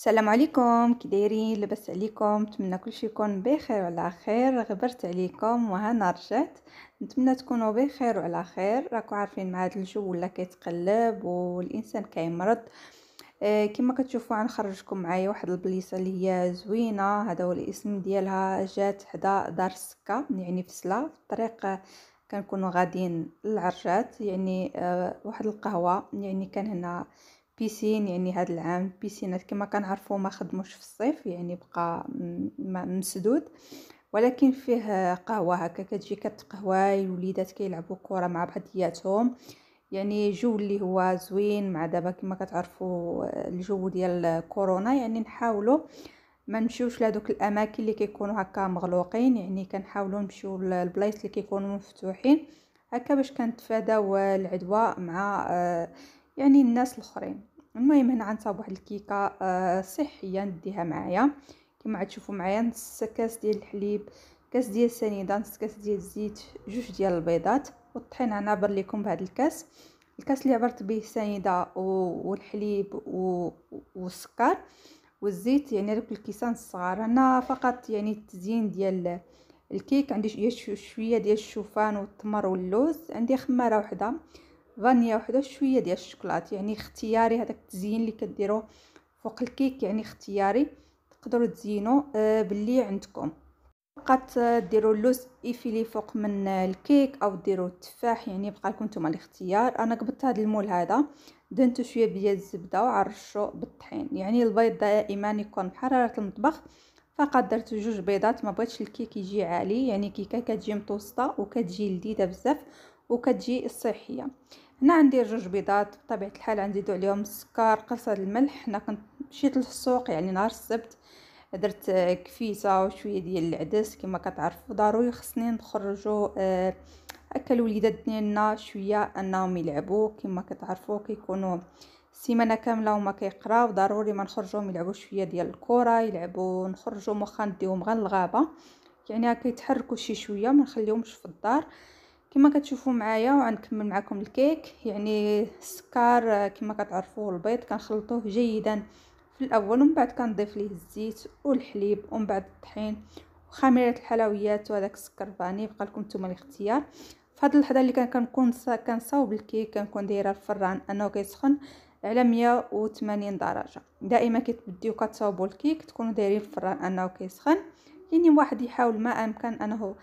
السلام عليكم كي دايرين لاباس عليكم نتمنى كلشي يكون بخير وعلى خير غبرت عليكم وهنا رجعت نتمنى تكونوا بخير وعلى خير راكو عارفين مع هذا الجو ولا كيتقلب والانسان كيمرض آه كما كتشوفوا غنخرجكم معايا واحد البليصه اللي هي زوينه هذا هو الاسم ديالها جات حدا دار السكه يعني سلا في الطريق كنكونوا غاديين للعرجات يعني آه واحد القهوه يعني كان هنا بيسين يعني هذا العام بيسينات كما كنعرفوا ما خدموش في الصيف يعني بقى مسدود ولكن فيه قهوه هكا كتجي كتقهوى الوليدات كيلعبوا كره مع بعضياتهم يعني جو اللي هو زوين مع دابا كما كتعرفوا الجو ديال كورونا يعني نحاولوا ما نمشيوش لهذوك الاماكن اللي كيكونوا هكا مغلوقين يعني كنحاولوا نمشيو للبلايص اللي كيكونوا مفتوحين هكا باش كنتفاداو العدوى مع آه، يعني الناس الاخرين المهم هنا غنصاوب واحد الكيكه آه، صحيه نديها معايا كما غتشوفوا معايا نص كاس ديال الحليب كاس ديال سنيده نص كاس ديال الزيت جوج ديال البيضات والطحين انا عبر لكم بهذا الكاس الكاس اللي عبرت به السنيده والحليب والسكر والزيت يعني هذوك الكيسان الصغار انا فقط يعني التزيين ديال الكيك عندي شويه ديال الشوفان والتمر واللوز عندي خماره وحده فانيا وحده شويه ديال الشوكولات يعني اختياري هذاك التزيين اللي كديروه فوق الكيك يعني اختياري تقدروا تزينوا آه، باللي عندكم فقط آه، ديروا اللوز ايفيلي فوق من آه، الكيك او ديروا التفاح يعني بقى لكم نتوما الاختيار انا قبضت هذا المول هذا دنتو شويه ديال الزبده وعرشو بالطحين يعني البيض دائما يكون بحراره المطبخ فقط درت جوج بيضات ما بغيتش الكيك يجي عالي يعني كيكه كتجي متوسطه وكتجي لذيذه بزاف وكتجي صحيه هنا عندي جوج بيضات بطبيعه الحال عندي دو عليهم السكر قرصه الملح هنا كنت مشيت للسوق يعني نهار السبت درت كفيسه وشويه ديال العدس كما كتعرفوا ضروري خصني نخرجوا آه، اكل الوليدات ديالنا شويه انهم يلعبوا كما كتعرفوا كيكونوا سيمانه كامله وما كيقراو ضروري ما نخرجوهم يلعبوا شويه ديال الكره يلعبوا نخرجوا مخا نديهم غير الغابه يعني كيتحركوا شي شويه ما نخليهمش في الدار كما كتشوفوا معايا وغنكمل معكم الكيك يعني السكر آه، كما كتعرفوه البيض كنخلطوه جيدا في الاول ومن بعد كنضيف ليه الزيت والحليب ومن بعد الطحين وخميره الحلويات وهذاك السكر فاني بقى لكم نتوما الاختيار في هذه اللحظه اللي كان كنكون كنصاوب الكيك كنكون دايره الفران انه كيسخن على 180 درجه دائما كتبديو كتصاوبوا الكيك تكونوا دايرين الفران انه كيسخن يعني واحد يحاول ما امكن انه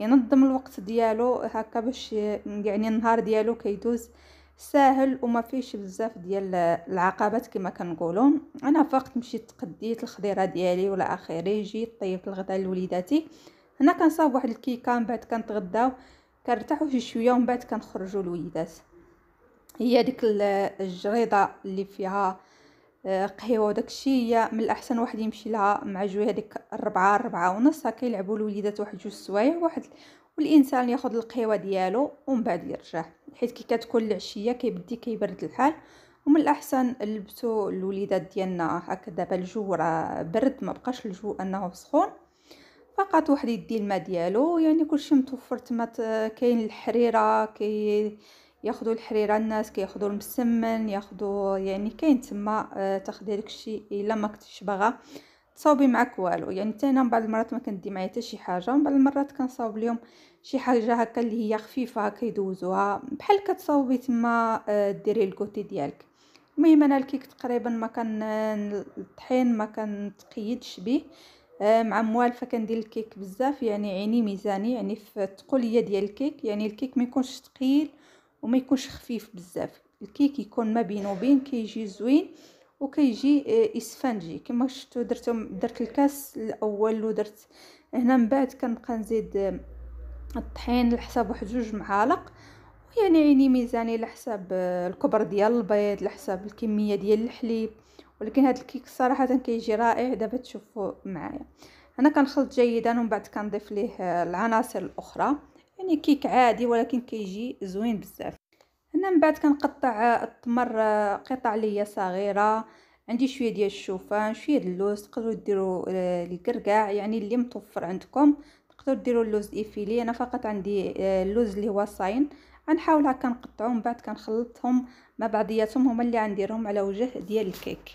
ينظم الوقت ديالو هكا باش يعني النهار ديالو كيدوز ساهل وما فيش بزاف ديال العقبات كما كنقولوا انا فقط مشيت تقديت الخضيره ديالي ولا اخري جيت طيبت الغداء لوليداتي هنا كنصاوب واحد الكيكه من بعد كنتغداو كنرتاحوا شي شويه ومن بعد كنخرجوا الوليدات هي ديك الجريده اللي فيها قهيوه وداكشي هي من الاحسن واحد يمشي لها مع جوي هذيك الربعة الربعة ونص هكا يلعبوا الوليدات واحد جوج سوايع واحد والانسان ياخذ القهيوه ديالو ومن بعد يرجع حيت كي كتكون العشيه كيبدي كيبرد الحال ومن الاحسن نلبسوا الوليدات ديالنا هكا دابا الجو راه برد ما بقاش الجو انه سخون فقط واحد يدي الماء ديالو يعني كلشي متوفر تما كاين الحريره كاين ياخذوا الحريره الناس كياخذوا المسمن ياخذوا يعني كاين تما آه، تاخدي داكشي الا ما كنتيش باغا تصاوبي معاك والو يعني حتى انا من بعض المرات ما كندي معايا حتى شي حاجه ومن بعض المرات كنصاوب لهم شي حاجه هكا اللي هي خفيفه كيدوزوها بحال كتصاوبي تما آه، ديري الكوتي ديالك المهم انا الكيك تقريبا ما كان الطحين ما كنتقيدش به آه، مع موالفه كندير الكيك بزاف يعني عيني ميزاني يعني في الثقليه ديال الكيك يعني الكيك ما يكونش ثقيل وما يكونش خفيف بزاف الكيك يكون ما بينه وبين كيجي زوين وكيجي آه، اسفنجي كما شفتوا درتهم درت الكاس الاول ودرت هنا من بعد كنبقى نزيد آه، الطحين على حساب واحد جوج معالق ويعني عيني ميزاني على حساب آه، الكبر ديال البيض على حساب الكميه ديال الحليب ولكن هذا الكيك صراحه كيجي رائع دابا تشوفوا معايا انا كنخلط جيدا ومن بعد كنضيف ليه العناصر الاخرى يعني كيك عادي ولكن كيجي زوين بزاف هنا من بعد كنقطع التمر قطع ليا صغيره عندي شويه ديال الشوفان شويه ديال اللوز تقدروا ديروا الكركاع آه، يعني اللي متوفر عندكم تقدروا ديروا اللوز ايفيلي انا فقط عندي آه، اللوز اللي هو صاين غنحاول هكا نقطعهم من بعد كنخلطهم مع بعضياتهم هما اللي غنديرهم على وجه ديال الكيك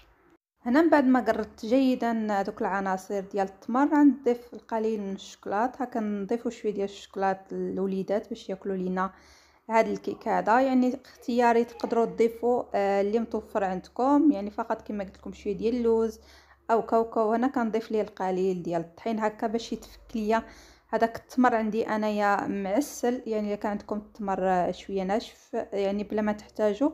هنا من بعد ما قررت جيدا دوك العناصر ديال التمر غنضيف القليل من الشكلاط ها نضيفو شويه ديال الشكلاط للوليدات باش ياكلوا لينا هاد الكيك هذا يعني اختياري تقدروا تضيفوا آه، اللي متوفر عندكم يعني فقط كما قلت لكم شويه ديال اللوز او كاوكاو هنا كنضيف ليه القليل ديال الطحين هكا باش يتفك ليا هذاك التمر عندي انايا معسل يعني الا كان عندكم التمر شويه ناشف يعني بلا ما تحتاجوا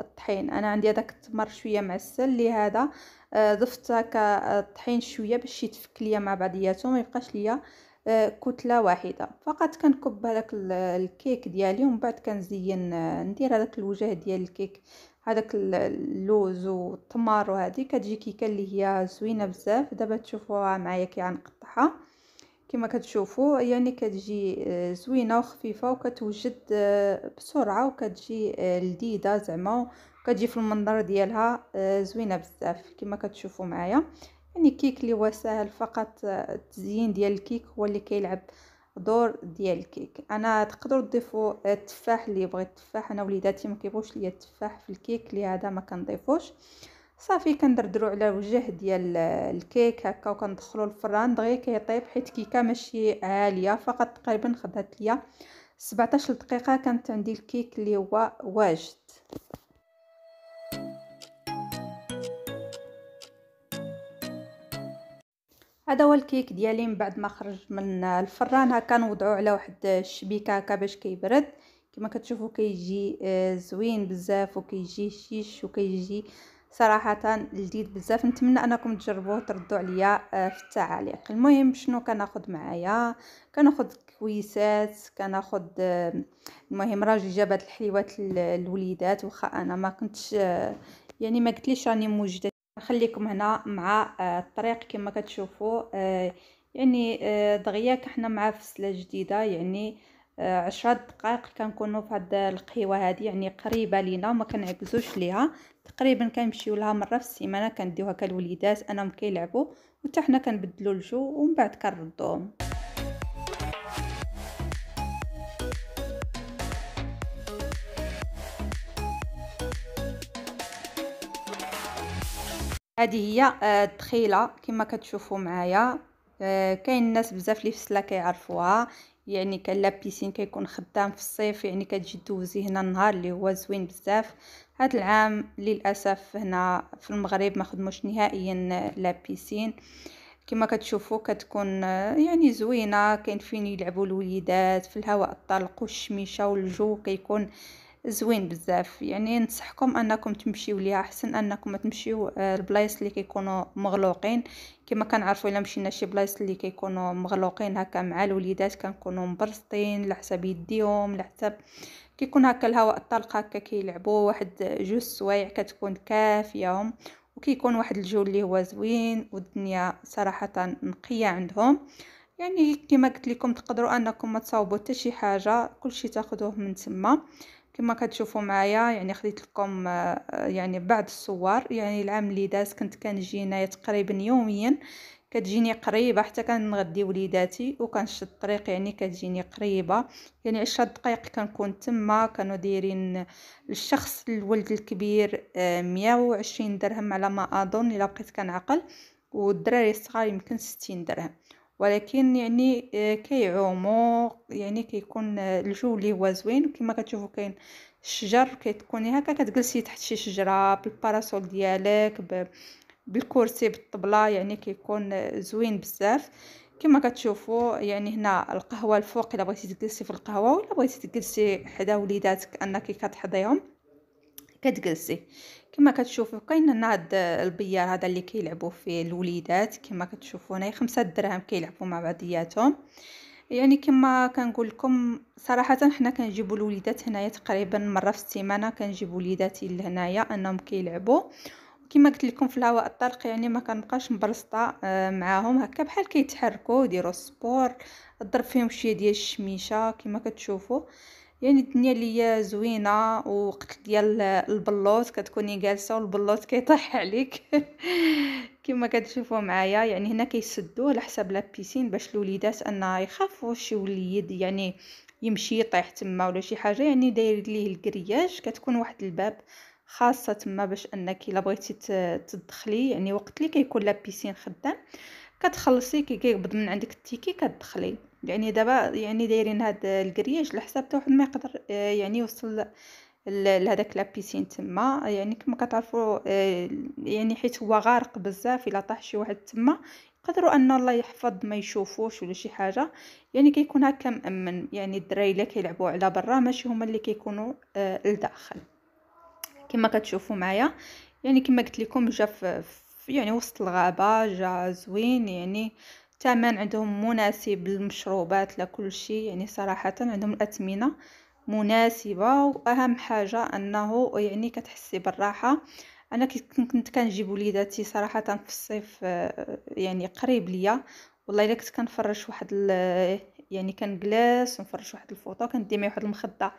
الطحين انا عندي هذاك التمر شويه معسل لهذا آه، ضفت هكا الطحين شويه باش يتفك ليا مع بعضياتهم ما يبقاش ليا آه، كتله واحده فقط كنكب هذاك الكيك ديالي ومن بعد كنزين آه، ندير هذاك الوجه ديال الكيك هذاك اللوز والتمر وهذه كتجي كيكه اللي هي زوينه بزاف دابا تشوفوها معايا كي غنقطعها كما كتشوفوا يعني كتجي آه، زوينه وخفيفه وكتوجد آه، بسرعه وكتجي آه، لذيذه زعما كتجي في المنظر ديالها زوينه بزاف كما كتشوفوا معايا يعني كيك اللي هو ساهل فقط التزيين ديال الكيك هو اللي كيلعب دور ديال الكيك انا تقدروا تضيفوا التفاح اللي بغيت التفاح انا وليداتي ما كيبغوش ليا التفاح في الكيك لهذا ما كنضيفوش آه صافي كندردرو على وجه ديال الكيك هكا وكندخلو الفران دغيا كيطيب حيت كيكه ماشي عاليه فقط تقريبا خدات ليا 17 دقيقه كانت عندي الكيك اللي هو واجد هذا هو الكيك ديالي من بعد ما خرج من الفران هكا نوضعو على واحد الشبيكه هكا باش كيبرد كما كتشوفوا كيجي آه، زوين بزاف وكيجي شيش وكيجي صراحه لذيذ بزاف نتمنى انكم تجربوه تردوا عليا آه، في التعاليق المهم شنو كناخذ معايا كناخذ كويسات كناخذ آه، المهم راجل جاب هاد الحليوات للوليدات واخا انا ما كنتش آه، يعني ما قلتليش راني موجده نخليكم هنا مع الطريق كما كتشوفوا يعني دغياك حنا مع فسله جديده يعني عشرة دقائق كنكونوا في هاد القهيوه هادي يعني قريبه لينا ما كنعكزوش ليها تقريبا كنمشيو لها مره في السيمانه كنديوها كالوليدات انهم كيلعبوا وحتى حنا كنبدلوا الجو ومن بعد كنردوهم هذه هي آه، الدخيله كما كتشوفوا معايا آه، كاين الناس بزاف اللي في سلا كيعرفوها يعني كان لابيسين كيكون خدام في الصيف يعني كتجي دوزي هنا النهار اللي هو زوين بزاف هاد العام للاسف هنا في المغرب ما خدموش نهائيا لابيسين كما كتشوفوا كتكون يعني زوينه كاين فين يلعبوا الوليدات في الهواء الطلق والشميشه والجو كيكون زوين بزاف يعني ننصحكم انكم تمشيو ليها احسن انكم تمشيو آه، البلايص اللي كيكونوا مغلوقين كما كنعرفوا الا مشينا شي بلايص اللي كيكونوا مغلوقين هكا مع الوليدات كنكونوا مبرسطين على حساب يديهم على حساب كيكون هكا الهواء الطلق هكا كيلعبوا واحد جوج سوايع كتكون كافيهم وكيكون واحد الجو اللي هو زوين والدنيا صراحه نقيه عندهم يعني كما قلت لكم تقدروا انكم ما تصاوبوا حتى شي حاجه كلشي تاخذوه من تما كما كتشوفوا معايا يعني خديت لكم آه، آه، يعني بعض الصور يعني العام اللي داز كنت كنجي هنايا تقريبا يوميا كتجيني قريبه حتى كنغدي وليداتي وكنشد الطريق يعني كتجيني قريبه يعني 10 دقائق كنكون تما كانوا دايرين الشخص الولد الكبير 120 آه، درهم على ما اظن الا بقيت كنعقل والدراري الصغار يمكن 60 درهم ولكن يعني آه، كيعومو يعني كيكون آه، الجو اللي هو زوين كما كتشوفوا كاين الشجر كتكوني هكا كتجلسي تحت شي شجره بالباراسول ديالك ب... بالكرسي بالطبله يعني كيكون آه، زوين بزاف كما كتشوفوا يعني هنا القهوه الفوق الا بغيتي تجلسي في القهوه ولا بغيتي تجلسي حدا وليداتك انك كتحضيهم كتجلسي كما كتشوفوا كاين هنا هاد البيار هذا اللي كيلعبوا فيه الوليدات كما كتشوفوا هنايا خمسة دراهم كيلعبوا مع بعضياتهم يعني كما كنقول لكم صراحه حنا كنجيبوا الوليدات هنايا تقريبا مره في السيمانه كنجيبوا وليداتي لهنايا انهم كيلعبوا كما قلت لكم في الهواء الطلق يعني ما كنبقاش مبرسطه آه، معاهم هكا بحال كيتحركوا يديروا السبور ضرب فيهم شويه ديال الشميشه كما كتشوفوا يعني الدنيا ليا زوينه ووقت ديال البلوط كتكوني جالسه والبلوط كيطيح عليك كما كتشوفوا معايا يعني هنا كيسدوه على حساب لابيسين باش الوليدات انها يخافوا شي وليد يعني يمشي يطيح تما ولا شي حاجه يعني داير ليه الكرياج كتكون واحد الباب خاصه تما باش انك الا بغيتي تدخلي يعني وقت اللي كيكون لابيسين خدام كتخلصي كيقبض من عندك التيكي كتدخلي يعني دابا يعني دايرين هاد الكرياج لحساب حتى واحد ما يقدر آه، يعني يوصل لهداك لابيسين تما يعني كما كتعرفوا آه، يعني حيت هو غارق بزاف الا طاح شي واحد تما يقدروا ان الله يحفظ ما يشوفوش ولا شي حاجه يعني كيكون هكا مامن يعني الدراري اللي كيلعبوا على برا ماشي هما اللي كيكونوا آه، لداخل كما كتشوفوا معايا يعني كما قلت لكم جا في يعني وسط الغابه جا زوين يعني الثمن عندهم مناسب للمشروبات لكل شيء يعني صراحة عندهم الأثمنة مناسبة وأهم حاجة أنه يعني كتحسي بالراحة أنا كنت كنجيب وليداتي صراحة في الصيف آه، يعني قريب ليا والله الا كنت كنفرش واحد يعني كنجلس ونفرش واحد الفوطه كندي معايا واحد المخده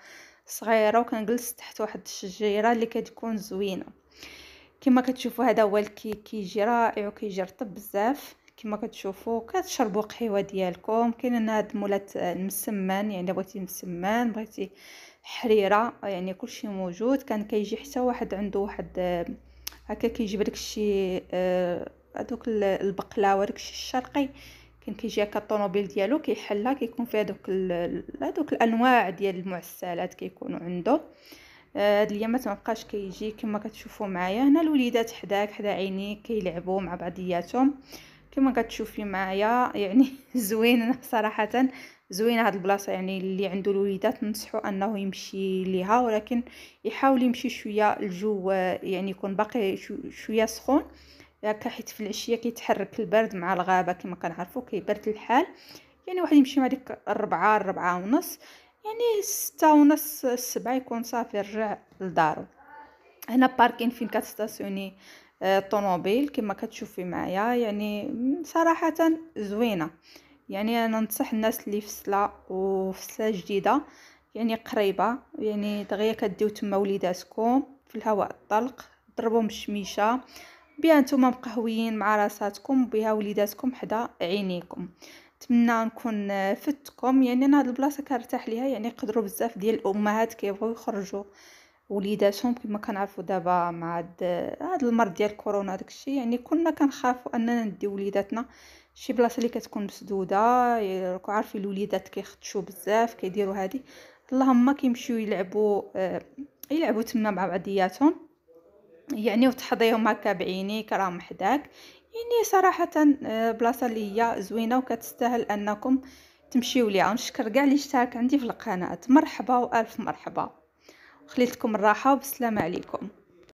صغيره وكنجلس تحت واحد الشجيره اللي كتكون زوينه كما كتشوفوا هذا هو الكيك كيجي رائع وكيجي رطب بزاف كما كتشوفوا كتشربوا قهيوه ديالكم كاين هاد مولات المسمن يعني بغيتي مسمن بغيتي حريره يعني كلشي موجود كان كيجي حتى واحد عنده واحد هكا كيجيب لك شي هذوك آه، البقلاوه الشيء الشرقي كاين كيجي هكا الطوموبيل ديالو كيحلها كيكون فيها دوك هذوك الانواع ديال المعسلات كيكونوا عنده آه، هاد اليامات ما كيجي كما كتشوفوا معايا هنا الوليدات حداك حدا عينيك كيلعبوا مع بعضياتهم كما كتشوفي معايا يعني زوينه صراحه زوينه هاد البلاصه يعني اللي عنده الوليدات ننصحو انه يمشي ليها ولكن يحاول يمشي شويه الجو يعني يكون باقي شويه سخون هكا حيت في العشيه كيتحرك البرد مع الغابه كما كنعرفو كيبرد الحال يعني واحد يمشي مع ديك الربعة الربعة ونص يعني ستة ونص السبعة يكون صافي رجع لدارو هنا باركين فين كتستاسيوني الطوموبيل كما كتشوفي معايا يعني صراحه زوينه يعني انا ننصح الناس اللي فصله وفصله جديده يعني قريبه يعني دغيا كديو تما وليداتكم في الهواء الطلق ضربهم بالشميشه بها نتوما مقهويين مع راساتكم بها وليداتكم حدا عينيكم نتمنى نكون فتكم يعني انا هاد البلاصه كنرتاح ليها يعني قدروا بزاف ديال الامهات كيبغيو يخرجوا وليداتهم كما كنعرفوا دابا مع هاد المرض ديال كورونا داكشي يعني كنا كنخافوا اننا نديو وليداتنا شي بلاصه اللي كتكون مسدوده يعني عارفين الوليدات كيخطشوا بزاف كيديروا هادي اللهم كيمشيو يلعبوا آه يلعبوا تما مع بعضياتهم يعني وتحضيهم هكا بعينيك راهم حداك يعني صراحه آه بلاصه اللي هي زوينه وكتستاهل انكم تمشيو ليها ونشكر كاع اللي اشترك عندي في القناه مرحبا والف مرحبا خليتكم الراحه وبسلام عليكم